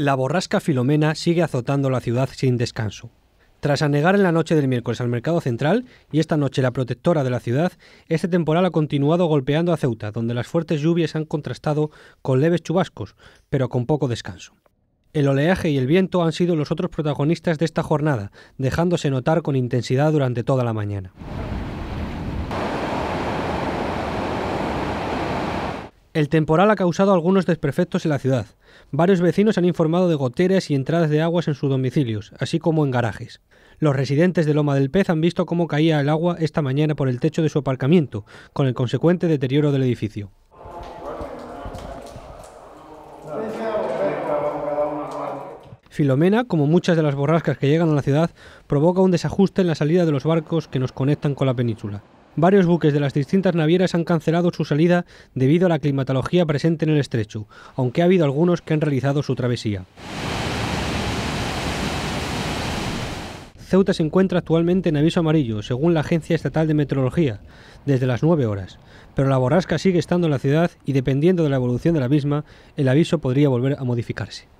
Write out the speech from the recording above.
la borrasca Filomena sigue azotando la ciudad sin descanso. Tras anegar en la noche del miércoles al mercado central y esta noche la protectora de la ciudad, este temporal ha continuado golpeando a Ceuta, donde las fuertes lluvias han contrastado con leves chubascos, pero con poco descanso. El oleaje y el viento han sido los otros protagonistas de esta jornada, dejándose notar con intensidad durante toda la mañana. El temporal ha causado algunos desperfectos en la ciudad. Varios vecinos han informado de goteras y entradas de aguas en sus domicilios, así como en garajes. Los residentes de Loma del Pez han visto cómo caía el agua esta mañana por el techo de su aparcamiento, con el consecuente deterioro del edificio. Filomena, como muchas de las borrascas que llegan a la ciudad, provoca un desajuste en la salida de los barcos que nos conectan con la península varios buques de las distintas navieras han cancelado su salida debido a la climatología presente en el estrecho, aunque ha habido algunos que han realizado su travesía. Ceuta se encuentra actualmente en aviso amarillo, según la Agencia Estatal de Meteorología, desde las 9 horas, pero la borrasca sigue estando en la ciudad y dependiendo de la evolución de la misma, el aviso podría volver a modificarse.